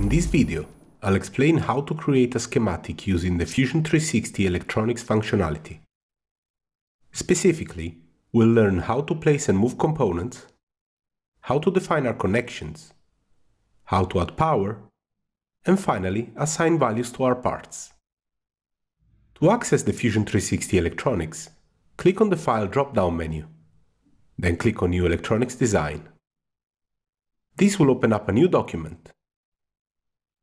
In this video, I'll explain how to create a schematic using the Fusion 360 electronics functionality. Specifically, we'll learn how to place and move components, how to define our connections, how to add power, and finally assign values to our parts. To access the Fusion 360 electronics, click on the File drop-down menu, then click on New Electronics Design. This will open up a new document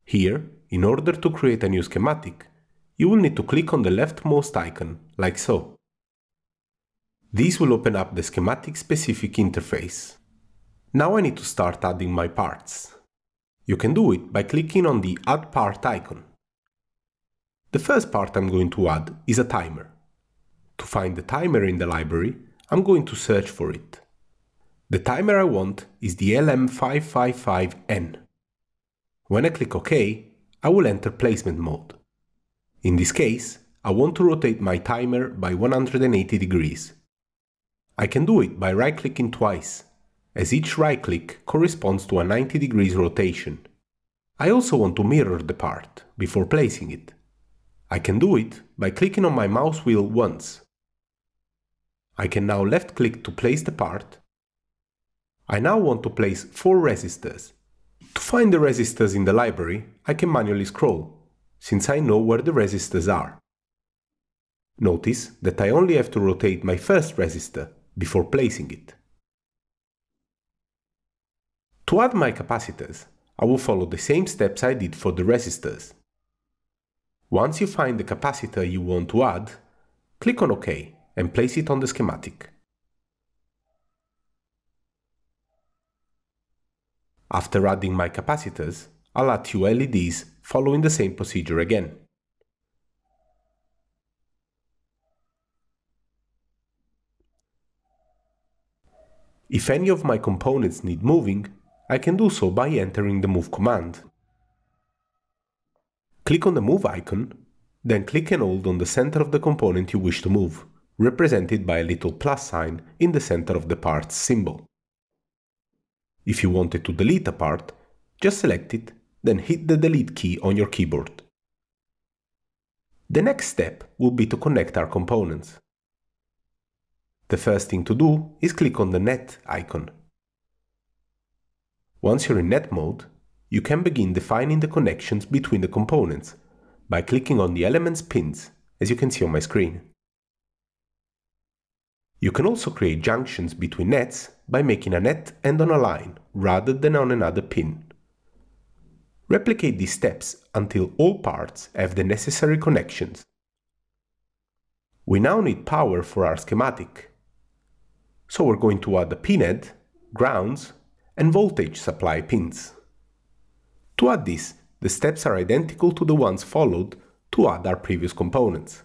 here, in order to create a new schematic, you will need to click on the leftmost icon, like so. This will open up the schematic-specific interface. Now I need to start adding my parts. You can do it by clicking on the Add Part icon. The first part I'm going to add is a timer. To find the timer in the library, I'm going to search for it. The timer I want is the LM555N. When I click OK, I will enter placement mode. In this case, I want to rotate my timer by 180 degrees. I can do it by right-clicking twice, as each right-click corresponds to a 90 degrees rotation. I also want to mirror the part before placing it. I can do it by clicking on my mouse wheel once. I can now left click to place the part. I now want to place 4 resistors to find the resistors in the library, I can manually scroll, since I know where the resistors are. Notice that I only have to rotate my first resistor before placing it. To add my capacitors, I will follow the same steps I did for the resistors. Once you find the capacitor you want to add, click on OK and place it on the schematic. After adding my capacitors, I'll add two LEDs following the same procedure again. If any of my components need moving, I can do so by entering the move command. Click on the move icon, then click and hold on the center of the component you wish to move, represented by a little plus sign in the center of the parts symbol. If you wanted to delete a part, just select it, then hit the delete key on your keyboard. The next step will be to connect our components. The first thing to do is click on the Net icon. Once you're in Net mode, you can begin defining the connections between the components by clicking on the elements pins, as you can see on my screen. You can also create junctions between nets by making a net and on a line rather than on another pin. Replicate these steps until all parts have the necessary connections. We now need power for our schematic. So we're going to add the pinhead, grounds, and voltage supply pins. To add this, the steps are identical to the ones followed to add our previous components.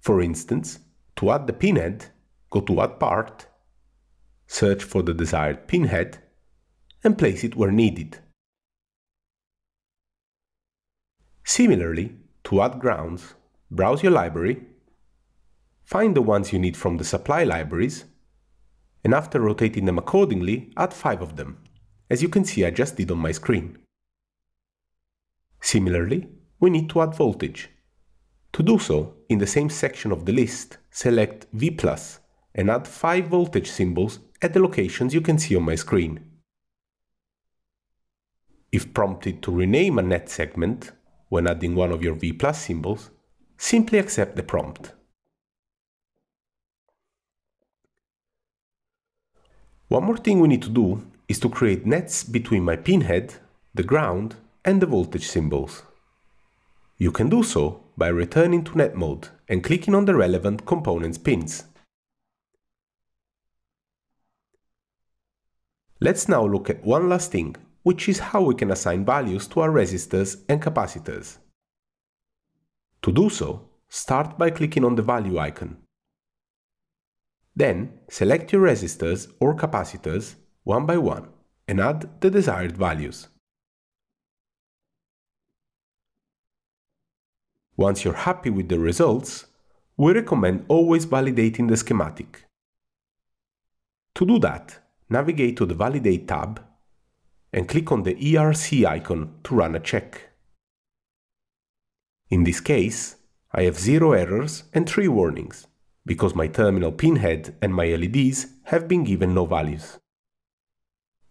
For instance, to add the pinhead, go to Add Part search for the desired pinhead, and place it where needed. Similarly, to add grounds, browse your library, find the ones you need from the supply libraries, and after rotating them accordingly, add 5 of them, as you can see I just did on my screen. Similarly, we need to add voltage. To do so, in the same section of the list, select V+, and add 5 voltage symbols at the locations you can see on my screen. If prompted to rename a net segment when adding one of your V plus symbols, simply accept the prompt. One more thing we need to do is to create nets between my pinhead, the ground, and the voltage symbols. You can do so by returning to net mode and clicking on the relevant component's pins. Let's now look at one last thing, which is how we can assign values to our resistors and capacitors. To do so, start by clicking on the value icon. Then, select your resistors or capacitors one by one and add the desired values. Once you're happy with the results, we recommend always validating the schematic. To do that, navigate to the Validate tab and click on the ERC icon to run a check. In this case, I have 0 errors and 3 warnings, because my terminal pinhead and my LEDs have been given no values.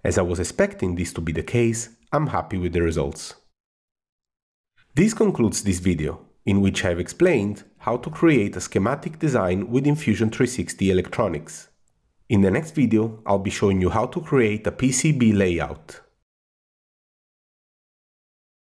As I was expecting this to be the case, I'm happy with the results. This concludes this video, in which I've explained how to create a schematic design with Infusion 360 electronics. In the next video, I'll be showing you how to create a PCB layout.